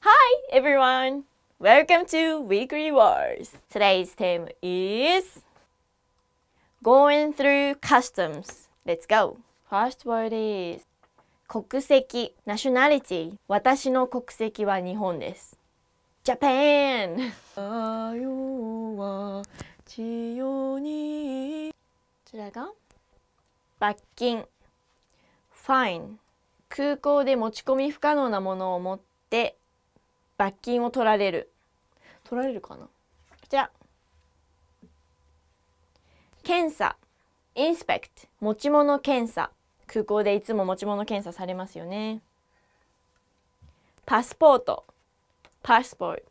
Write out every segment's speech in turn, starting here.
Hi everyone! Welcome to Weekly Wars! Today's theme is Going through customs. Let's go! First word is 国籍 nationality 私の国籍は日本です Japan あよは千代にこち罰金 fine 空港で持ち込み不可能なものを持って罰金を取られる取られるかなこちら検査インスペクト持ち物検査空港でいつも持ち物検査されますよねパスポートパスポート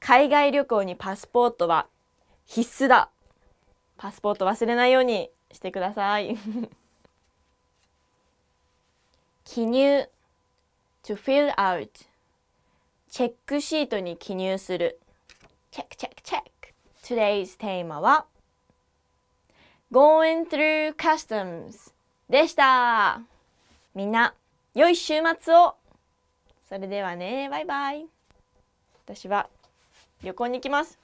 海外旅行にパスポートは必須だパスポート忘れないようにしてください記入 to fill out チェックシートに記入するチェックチェックチェック Today's テーマは Going through customs でしたみんな良い週末をそれではねバイバイ私は旅行に行きます